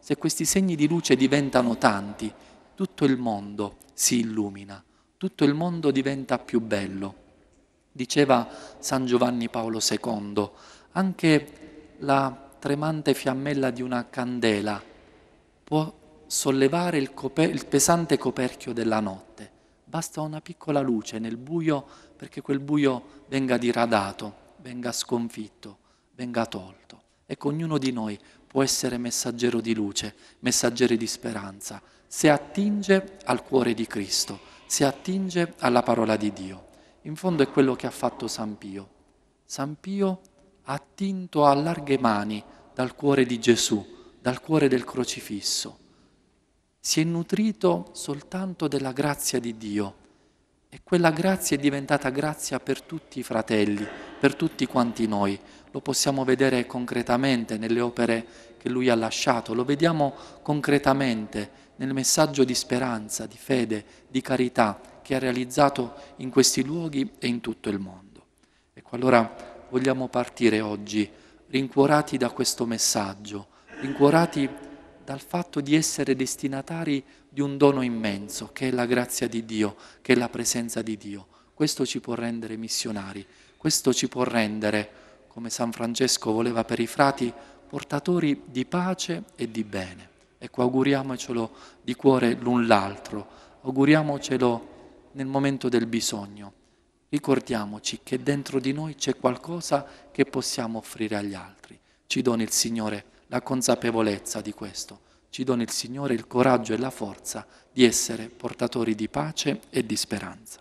Se questi segni di luce diventano tanti, tutto il mondo si illumina, tutto il mondo diventa più bello. Diceva San Giovanni Paolo II, anche la tremante fiammella di una candela può sollevare il, coper- il, pesante coperchio della notte. Basta una piccola luce nel buio perché quel buio venga diradato venga sconfitto, venga tolto. Ecco, ognuno di noi può essere messaggero di luce, messaggero di speranza, se attinge al cuore di Cristo, se attinge alla parola di Dio. In fondo è quello che ha fatto San Pio. San Pio ha attinto a larghe mani dal cuore di Gesù, dal cuore del crocifisso. Si è nutrito soltanto della grazia di Dio e quella grazia è diventata grazia per tutti i fratelli, per tutti quanti noi. Lo possiamo vedere concretamente nelle opere che lui ha lasciato, lo vediamo concretamente nel messaggio di speranza, di fede, di carità che ha realizzato in questi luoghi e in tutto il mondo. Ecco allora vogliamo partire oggi rincuorati da questo messaggio, rincuorati dal fatto di essere destinatari di un dono immenso che è la grazia di Dio, che è la presenza di Dio. Questo ci può rendere missionari, questo ci può rendere, come San Francesco voleva per i frati, portatori di pace e di bene. Ecco, auguriamocelo di cuore l'un l'altro, auguriamocelo nel momento del bisogno. Ricordiamoci che dentro di noi c'è qualcosa che possiamo offrire agli altri. Ci dona il Signore la consapevolezza di questo, ci dona il Signore il coraggio e la forza di essere portatori di pace e di speranza.